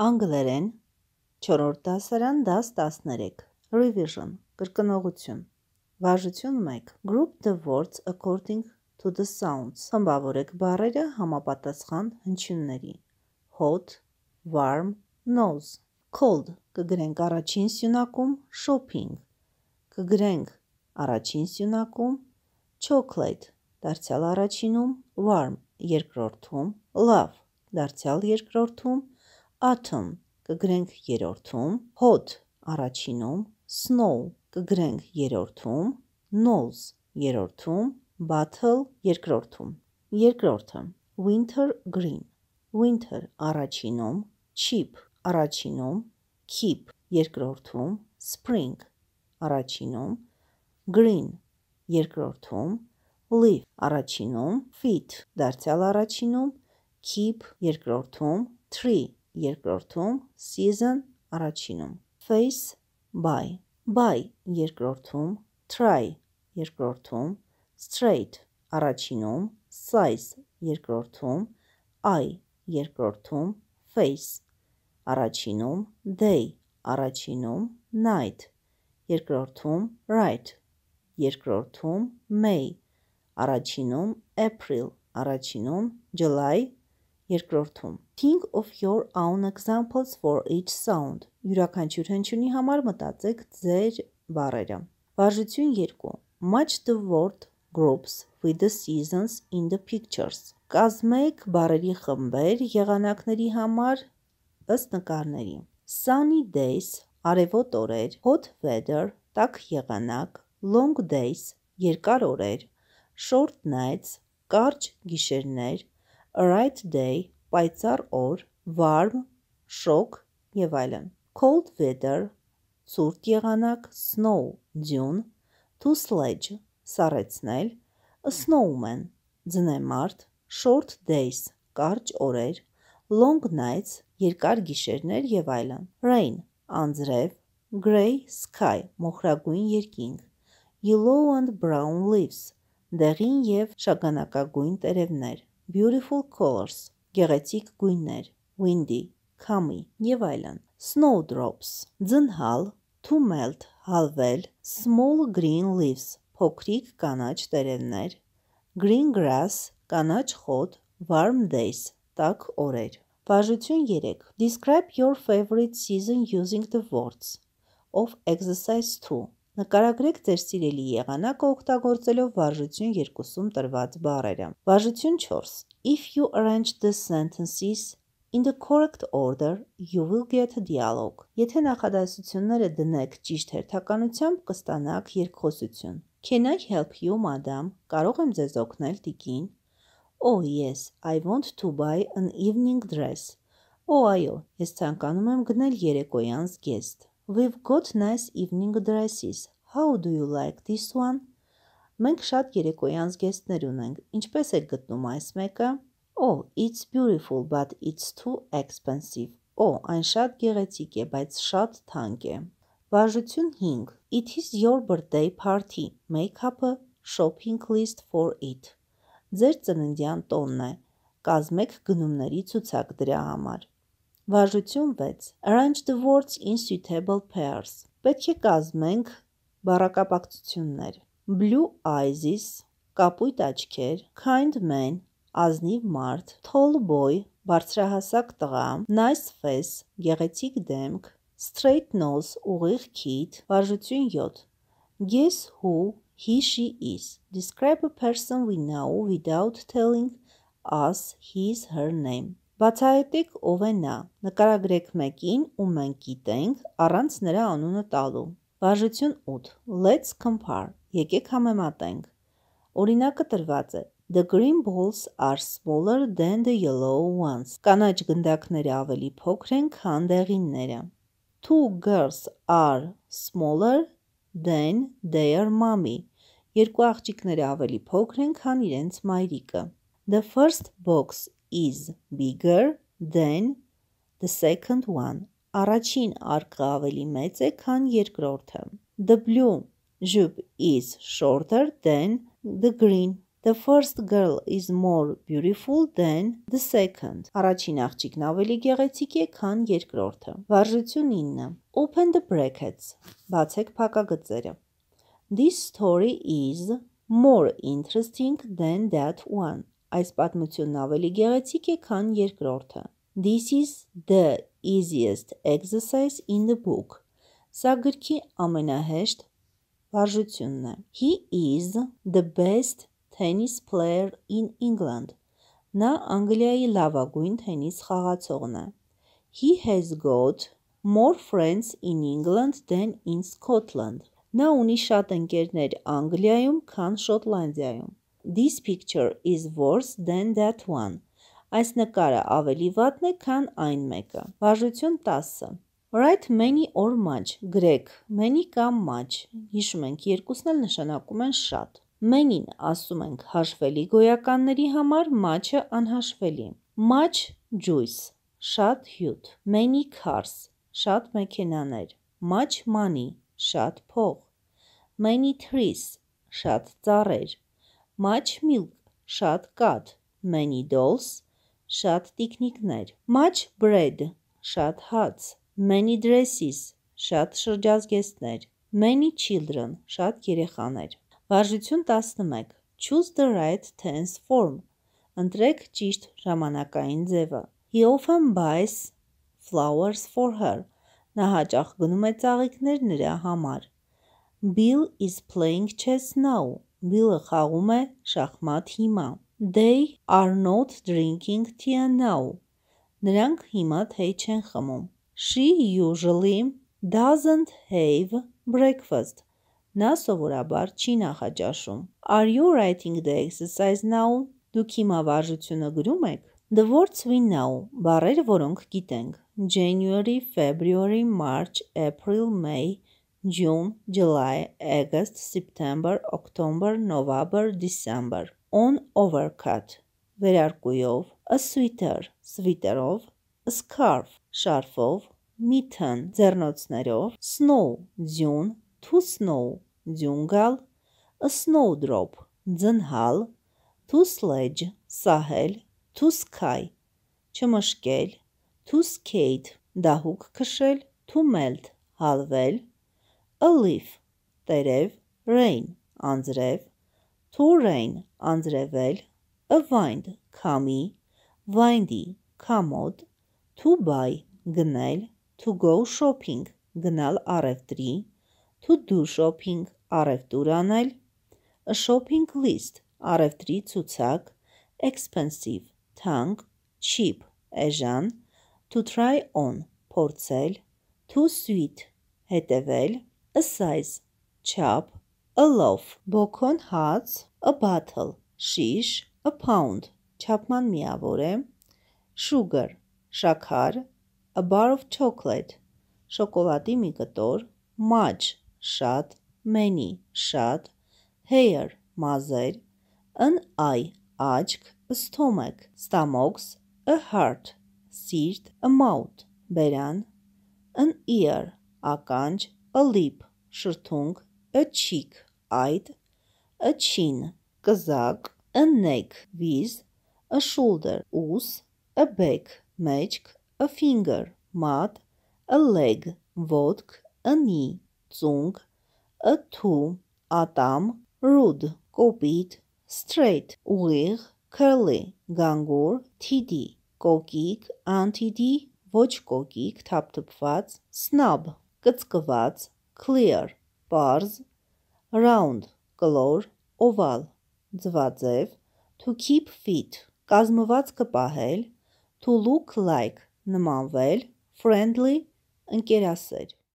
Անգլերեն 4-րդ դասարան դաս 13 Revision կրկնողություն Վարժություն 1 Group the words according to the sounds Խմբավորեք բառերը համապատասխան հնչյունների Hot, warm, nose Cold կգրենք առաջին սյունակում shopping կգրենք առաջին սյունակում chocolate դարձյալ առաջինում warm երկրորդում love դարձյալ երկրորդում atom կգրենք երրորդում, hot առաջինում, snow կգրենք երրորդում, nose երրորդում, battle երկրորդում։ Երկրորդը winter green, winter առաջինում, chip առաջինում, keep երկրորդում, spring առաջինում, green երկրորդում, leaf առաջինում, fit դարձյալ առաջինում, keep երկրորդում, tree երկրորդում, season առաջինում։ Face by by երկրորդում, try երկրորդում, straight առաջինում, size երկրորդում, eye երկրորդում, face առաջինում, day առաջինում, night երկրորդում, right երկրորդում, may առաջինում, april առաջինում, july երկրորդում Think of your own examples for each sound։ Յուրաքանչյուր հնչյունի համար մտածեք ձեր բառերը։ Վարժություն 2. Match the word groups with the seasons in the pictures։ Կազմեք բառերի խմբեր եղանակների համար ըստ նկարների։ Sunny days, արևոտ օրեր, hot weather, տաք եղանակ, long days, երկար օրեր, short nights, կարճ գիշերներ, a right day, պայծառ օր, warm, շոգ եւ այլն։ Cold weather, ցուրտ եղանակ, snow, dune, to sledge, սառեցնել, a snowman, ձնեմարտ, short days, կարճ օրեր, long nights, երկար գիշերներ եւ այլն։ Rain, անձրև, grey sky, մոխրագույն երկինք, yellow and brown leaves, դեղին եւ շագանակագույն տերևներ beautiful colors, գեղեցիկ գույներ, windy, քամի եւ այլն։ Snowdrops, ձնհալ, to melt, հալվել, small green leaves, փոքրիկ կանաչ տերևներ, green grass, կանաչ խոտ, warm days, տաք օրեր։ Բաժություն 3. Describe your favorite season using the words of exercise 2 Նկարագրեք ձեր սիրելի եղանակը օգտագործելով վարժություն 2-ում տրված բառերը։ Վարժություն 4. If you arrange the sentences in the correct order, you will get a dialogue. Եթե նախադասությունները դնեք ճիշտ հերթականությամբ, կստանաք երկխոսություն։ Can I help you, madam? Կարող եմ ձեզ օգնել, տիկին։ Oh, yes, I want to buy an evening dress. Օ, oh, այո, ես ցանկանում եմ գնել երեկոյան զգեստ։ We've got nice evening dresses. How do you like this one? Մենք շատ երեկոյան զգեստներ ունենք։ Ինչպես եք գտնում այս մեկը? Oh, it's beautiful, but it's too expensive. Oh, այն շատ գեղեցիկ է, բայց շատ թանկ է։ Վարժություն 5. It is your birthday party. Make up a shopping list for it. Ձեր ծննդյան տոնն է։ Կազմեք գնումների ցուցակ դրա համար։ Վարժություն 6. Arrange the words in suitable pairs։ Պետք է կազմենք բառակապակցություններ։ Blue eyes, կապույտ աչքեր, kind man, ազնիվ մարդ, tall boy, բարձրահասակ տղա, nice face, գեղեցիկ դեմք, straight nose, ուղիղ քիթ, վարժություն 7։ Guess who he she is. Describe a person we know without telling us his her name Բացահայտեք ով է նա, նկարագրեք մեկին, ում մենք գիտենք, առանց նրա անունը տալու։ Բաժություն 8. Let's compare. Եկեք համեմատենք։ Օրինակը տրված է. The green balls are smaller than the yellow ones. Կանաչ գնդակները ավելի փոքր են, քան դեղինները։ Two girls are smaller than their mommy. Երկու աղջիկները ավելի փոքր են, քան իրենց մայրիկը։ The first box is bigger than the second one. Առաջին արկղը ավելի մեծ է, քան երկրորդը։ The blue jupe is shorter than the green. The first girl is more beautiful than the second. Առաջին աղջիկն ավելի գեղեցիկ է, քան երկրորդը։ Վարժություն 9. Open the brackets. Բացեք փակագծերը։ This story is more interesting than that one. Այս պատմությունն ավելի գեղեցիկ է, քան երկրորդը։ This is the easiest exercise in the book։ Սա գրքի ամենահեշտ վարժությունն է։ He is the best tennis player in England։ Նա Անգլիայի լավագույն թենիս խաղացողն է։ He has got more friends in England than in Scotland։ Նա ունի շատ ընկերներ Անգլիայում, քան Շոտլանդիայում։ This picture is worse than that one. Այս նկարը ավելի վատն է, քան այն մեկը։ Բաժություն 10-ը։ Write many or much. Գրեք many կամ much։ Հիշում ենք, երկուսն էլ նշանակում են շատ։ Many-ն ասում ենք հաշվելի գոյականների համար, much-ը անհաշվելի։ Much juice. Շատ հյութ։ Many cars. Շատ մեքենաներ։ Much money. Շատ փող։ Many trees. Շատ ծառեր։ Much milk, շատ կաթ, many dolls, շատ տիկնիկներ, much bread, շատ հաց, many dresses, շատ շրջազգեստներ, many children, շատ երեխաներ։ Վարժություն 11. Choose the right tense form. Ընտրեք ճիշտ ժամանակային ձևը։ He often buys flowers for her. Նա հաճախ գնում է ծաղիկներ նրա համար։ Bill is playing chess now. Բիլը խաղում է շախմատ հիմա։ They are not drinking tea now։ Նրանք հիմա թեյ չեն խմում։ She usually doesn't have breakfast։ Նա սովորաբար չի նախաճաշում։ Are you writing the exercise now? Դուք հիմա վարժությունը գրում եք։ The words we know, բառերը, որոնք գիտենք. January, February, March, April, May, June, July, August, September, October, November, December. On overcut. Վերարկուով, a sweater, sweaterով, scarf, շարֆով, mitten, ձեռնոցներով, snow, ձյուն, to snow, ձյուն գալ, a snowdrop, ձնհալ, to sledge, սահել, to sky, չմշկել, to skate, դահուկ քշել, to melt, հալվել, a leaf, տերև, rain, անձրև, to rain, անձրևել, a wind, քամի, windy, քամոտ, to buy, գնել, to go shopping, գնալ առևտրի, to do shopping, առևտուր անել, a shopping list, առևտրի ցուցակ, expensive, թանկ, cheap, էժան, to try on, փորձել, to sweet, հետևել, a size, chub, a loaf, բոքոն հաց, a bottle, շիշ, a pound, չափման միավոր է, sugar, շաքար, a bar of chocolate, շոկոլադի մի կտոր, much, շատ, many, շատ, hair, մազեր, an eye, աչք, a stomach, stomachs, a heart, սիրտ, a mouth, բերան, an ear, ականջ, a leap, շրթունք, a cheek, այդ, a chin, կզակ, a neck, վիզ, a shoulder, ուս, a back, մեջք, a finger, մատ, a leg, ոտք, a knee, ծունկ, a toe, ատամ, rude, կոպիտ, straight, ուղիղ, curly, գանգուր, թիդի, կոկիկ, անթիդի, ոչ կոկիկ, թափթփված, snub, կծկված, clear, պարզ, round, կլոր, oval, ձվածև, to keep fit, կազմված կպահել, to look like, նմանվել, friendly, ընկերասեր։